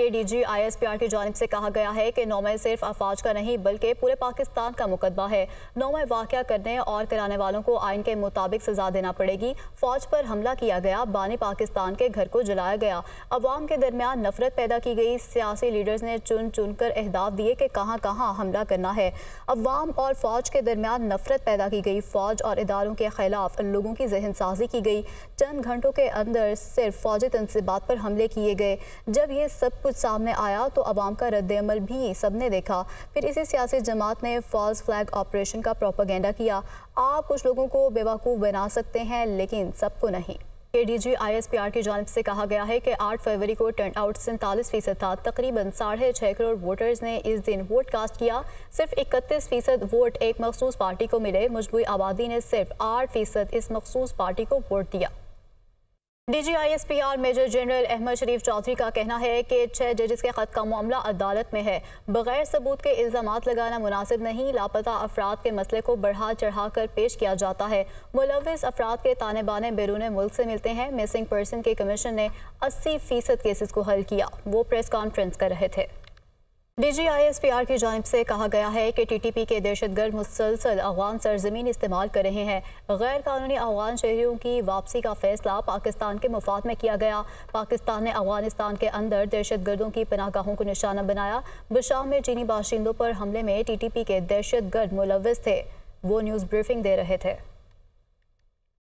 के DG R की जानब से कहा गया है कि नौमह सिर्फ अफवाज का नहीं बल्कि पूरे पाकिस्तान का मुकदमा है नौमह वाक़ करने और कराने वालों को आइन के मुताबिक सजा देना पड़ेगी फौज पर हमला किया गया बानी पाकिस्तान के घर को जलाया गया अवाम के दरमियान नफरत पैदा की गई सियासी लीडर्स ने चुन चुन कर अहदाफ दिए कि कहाँ कहाँ हमला करना है अवाम और फौज के दरमियान नफरत पैदा की गई फौज और इदारों के खिलाफ लोगों की जहन साजी की गई चंद घंटों के अंदर सिर्फ फौजी तनसीबात पर हमले किए गए जब ये सब कुछ सामने आया तो आवाम का रद्दमल भी सब ने देखा फिर इसी सियासी जमात ने फॉल्स फ्लैग ऑपरेशन का प्रोपागेंडा किया आप कुछ लोगों को बेवकूफ़ बना सकते हैं लेकिन सबको नहीं के D G I S P R की जानब से कहा गया है कि 8 फरवरी को टर्न आउट सैंतालीस फीसद था तकरीबन साढ़े छः करोड़ वोटर्स ने इस दिन वोट कास्ट किया सिर्फ इकतीस फीसद वोट एक मखसूस पार्टी को मिले मजबूरी आबादी ने सिर्फ आठ फीसद इस मखसूस पार्टी को वोट दिया DGISPR major general Ahmed Sharif Chaudhry का कहना है कि छह जजेस के खत का मामला अदालत में है बगैर सबूत के इल्जाम लगाना मुनासिब नहीं लापता अफराद के मसले को बढ़ा चढ़ा कर पेश किया जाता है मुलविस अफराद के ताने बाने बैरून मुल्क से मिलते हैं मिसिंग पर्सन के कमीशन ने अस्सी फीसद केसेस को हल किया वो प्रेस कॉन्फ्रेंस कर रहे थे आर की जानब से कहा गया है कि टीटीपी के दहशतगर्द मुसलसल अफगान सरजमीन इस्तेमाल कर रहे हैं गैर कानूनी अफगान शहरीों की वापसी का फैसला पाकिस्तान के मफाद में किया गया पाकिस्तान ने अफगानिस्तान के अंदर दहशतगर्दों की गाहों को निशाना बनाया बशाह में चीनी बाशिंदों पर हमले में टी टी पी के दहशतगर्द मुलविस थे वो न्यूज़ ब्रीफिंग दे रहे थे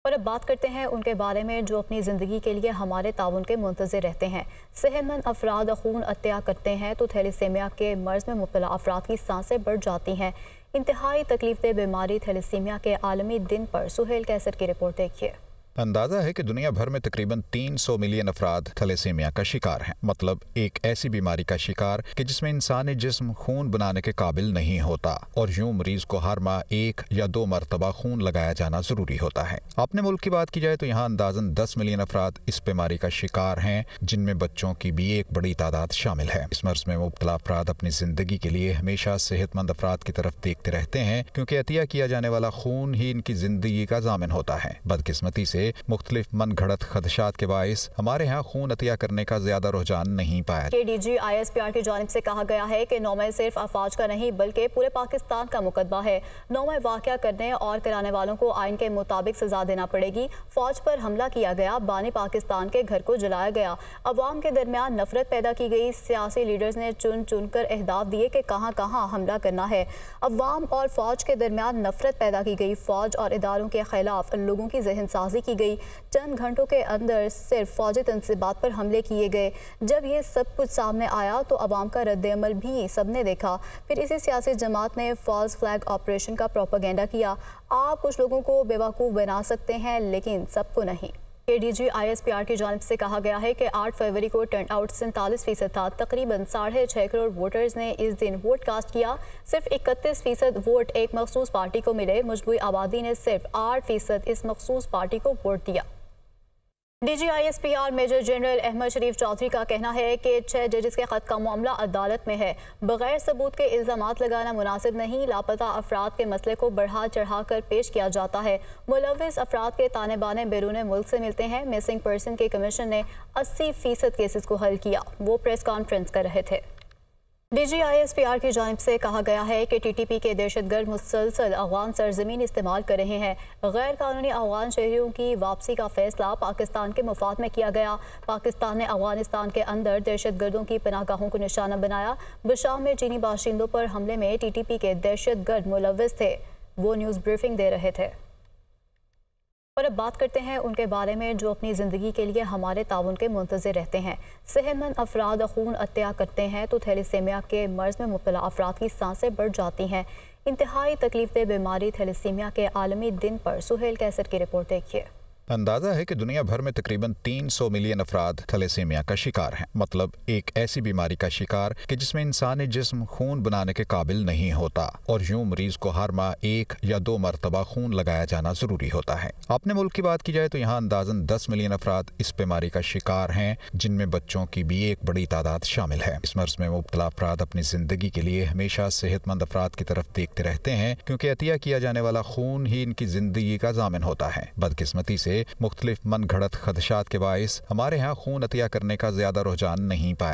और अब बात करते हैं उनके बारे में जो अपनी ज़िंदगी के लिए हमारे ताउन के मुंतजर रहते हैं सेहतमंद अफराद खून अत्या करते हैं तो थैलीसीमिया के मर्ज़ में मुबला अफराद की सांसें बढ़ जाती हैं इंतहाई तकलीफ दे बीमारी थैलीसीमिया के आलमी दिन पर सुहेल कैसर की रिपोर्ट देखिए अंदाजा है कि दुनिया भर में तकरीबन 300 मिलियन अफराद थलेसीमिया का शिकार हैं मतलब एक ऐसी बीमारी का शिकार कि जिसमें इंसानी जिस्म खून बनाने के काबिल नहीं होता और यूं मरीज को हर माह एक या दो मरतबा खून लगाया जाना जरूरी होता है अपने मुल्क की बात की जाए तो यहाँ अंदाजन दस मिलियन अफराद इस बीमारी का शिकार हैं जिनमें बच्चों की भी एक बड़ी तादाद शामिल है इस मर्ज में मुबतला अफराद अपनी जिंदगी के लिए हमेशा सेहतमंद अफराद की तरफ देखते रहते हैं क्योंकि अतिया किया जाने वाला खून ही इनकी जिंदगी का जामिन होता है बदकिस्मती से से मुख्तलिफ मन घड़त खदशात के बायस हमारे यहाँ खून अतिया करने का ज्यादा रुझान नहीं पाया के D G I S P R की जानब ऐसी कहा गया है की नौमय सिर्फ अफवाज का नहीं बल्कि पूरे पाकिस्तान का मुकदमा है नौमय वाक़ करने और कराने वालों को आइन के मुताबिक सजा देना पड़ेगी फौज पर हमला किया गया बानी पाकिस्तान के घर को जलाया गया अवाम के दरमियान नफरत पैदा की गई सियासी लीडर्स ने चुन चुन कर अहदाफ दिए कि कहाँ कहाँ हमला करना है अवाम और फौज के दरमियान नफरत पैदा की गई फौज और इदारों के खिलाफ लोगों की जहन साजी की की गई चंद घंटों के अंदर सिर्फ फौजी तनसीबात पर हमले किए गए जब ये सब कुछ सामने आया तो आवाम का रद्दमल भी सबने देखा फिर इसी सियासी जमात ने फॉल्स फ्लैग ऑपरेशन का प्रोपागेंडा किया आप कुछ लोगों को बेवकूफ़ बना सकते हैं लेकिन सबको नहीं एस पी आईएसपीआर की जानब से कहा गया है कि 8 फरवरी को टर्न आउट सैंतालीस फीसद था तकरीबन साढ़े छः करोड़ वोटर्स ने इस दिन वोट कास्ट किया सिर्फ इकतीस फीसद वोट एक मखसूस पार्टी को मिले मजबूरी आबादी ने सिर्फ आठ फीसद इस मखसूस पार्टी को वोट दिया DGISPR major general Ahmed Sharif Chaudhry का कहना है कि छह जजेस के खत का मामला अदालत में है बगैर सबूत के इल्जाम लगाना मुनासिब नहीं लापता अफराद के मसले को बढ़ा चढ़ा कर पेश किया जाता है मुलविस अफराद के ताने बाने बैरून मुल्क से मिलते हैं मिसिंग पर्सन के कमीशन ने अस्सी फीसद केसेस को हल किया वो प्रेस कॉन्फ्रेंस कर रहे थे डीजीआईएसपीआर की जानब से कहा गया है कि टीटीपी के दहशतगर्द मुसलसल अफगान सरजमीन इस्तेमाल कर रहे हैं गैर कानूनी अफगान शहरीों की वापसी का फैसला पाकिस्तान के मफाद में किया गया पाकिस्तान ने अफगानिस्तान के अंदर दहशत गर्दों की पनागाहों को निशाना बनाया बशाम में चीनी बाशिंदों पर हमले में टी टी पी के दहशत गर्द मुलविस थे वो न्यूज़ ब्रीफिंग दे रहे थे और अब बात करते हैं उनके बारे में जो अपनी ज़िंदगी के लिए हमारे ताउन के मुंतजर रहते हैं सेहतमंद अफराद खून अत्या करते हैं तो थैलीसीमिया के मर्ज़ में मुबला अफराद की सांसें बढ़ जाती हैं इंतहाई तकलीफ बीमारी थैलीसीमिया के आलमी दिन पर सुहेल कैसर की रिपोर्ट देखिए अंदाजा है कि दुनिया भर में तकरीबन 300 मिलियन अफराद थलेसीमिया का शिकार हैं मतलब एक ऐसी बीमारी का शिकार कि जिसमें इंसानी जिस्म खून बनाने के काबिल नहीं होता और यूं मरीज को हर माह एक या दो मरतबा खून लगाया जाना जरूरी होता है अपने मुल्क की बात की जाए तो यहाँ अंदाजन दस मिलियन अफराद इस बीमारी का शिकार हैं जिनमें बच्चों की भी एक बड़ी तादाद शामिल है इस मर्ज में मुबतला अफराद अपनी जिंदगी के लिए हमेशा सेहतमंद अफराद की तरफ देखते रहते हैं क्योंकि अतिया किया जाने वाला खून ही इनकी जिंदगी का जामिन होता है बदकिस्मती से मुख्तलिफ मन घड़त खदशात के बायस हमारे यहाँ खून अतिया करने का ज्यादा रुझान नहीं पाया